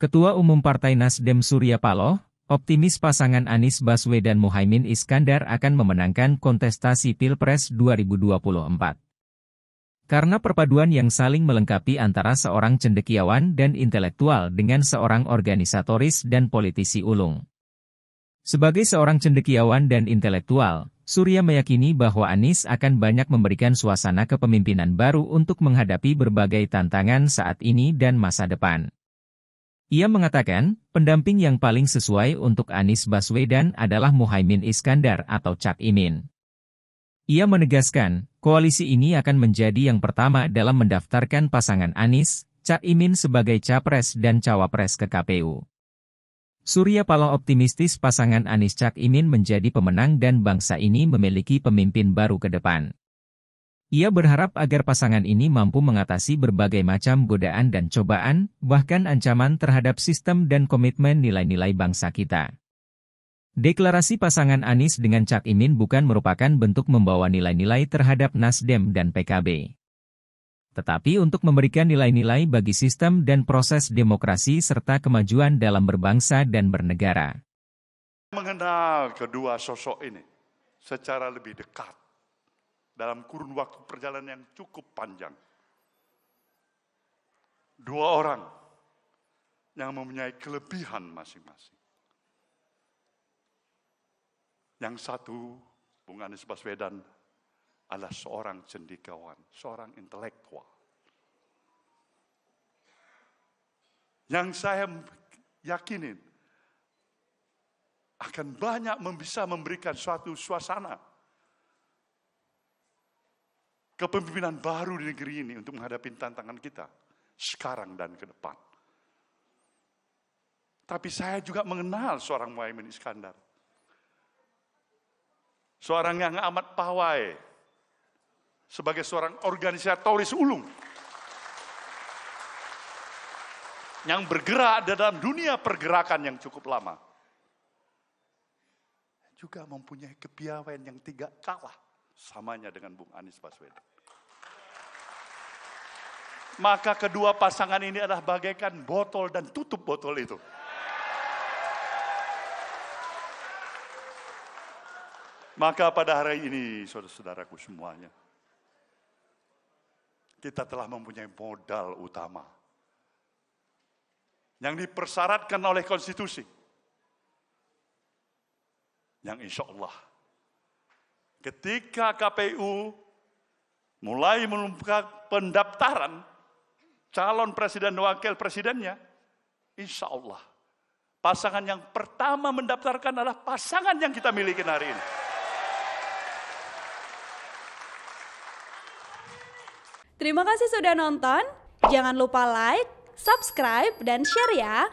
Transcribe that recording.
Ketua Umum Partai Nasdem Surya Paloh, optimis pasangan Anies Baswedan Muhaimin Iskandar akan memenangkan kontestasi Pilpres 2024. Karena perpaduan yang saling melengkapi antara seorang cendekiawan dan intelektual dengan seorang organisatoris dan politisi ulung. Sebagai seorang cendekiawan dan intelektual, Surya meyakini bahwa Anies akan banyak memberikan suasana kepemimpinan baru untuk menghadapi berbagai tantangan saat ini dan masa depan. Ia mengatakan, pendamping yang paling sesuai untuk Anies Baswedan adalah Muhaimin Iskandar atau Cak Imin. Ia menegaskan, koalisi ini akan menjadi yang pertama dalam mendaftarkan pasangan Anies, Cak Imin sebagai capres dan cawapres ke KPU. Surya Paloh optimistis pasangan Anies Cak Imin menjadi pemenang dan bangsa ini memiliki pemimpin baru ke depan. Ia berharap agar pasangan ini mampu mengatasi berbagai macam godaan dan cobaan, bahkan ancaman terhadap sistem dan komitmen nilai-nilai bangsa kita. Deklarasi pasangan Anies dengan Cak Imin bukan merupakan bentuk membawa nilai-nilai terhadap Nasdem dan PKB. Tetapi untuk memberikan nilai-nilai bagi sistem dan proses demokrasi serta kemajuan dalam berbangsa dan bernegara. Mengenal kedua sosok ini secara lebih dekat dalam kurun waktu perjalanan yang cukup panjang. Dua orang yang mempunyai kelebihan masing-masing. Yang satu, Bung Anies Baswedan, adalah seorang cendikawan, seorang intelektual. Yang saya yakinin akan banyak bisa memberikan suatu suasana kepemimpinan baru di negeri ini untuk menghadapi tantangan kita sekarang dan ke depan. Tapi saya juga mengenal seorang Muhammad Iskandar. Seorang yang amat pawai sebagai seorang organisatoris ulung. Yang bergerak dalam dunia pergerakan yang cukup lama. Juga mempunyai kepiawaian yang tidak kalah samanya dengan Bung Anies Baswedan. Maka kedua pasangan ini adalah bagaikan botol dan tutup botol itu. Maka pada hari ini, saudara-saudaraku semuanya, kita telah mempunyai modal utama yang dipersyaratkan oleh konstitusi. Yang insya Allah Ketika KPU mulai melakukan pendaftaran calon presiden dan wakil presidennya, insya Allah pasangan yang pertama mendaftarkan adalah pasangan yang kita miliki hari ini. Terima kasih sudah nonton. Jangan lupa like, subscribe, dan share ya.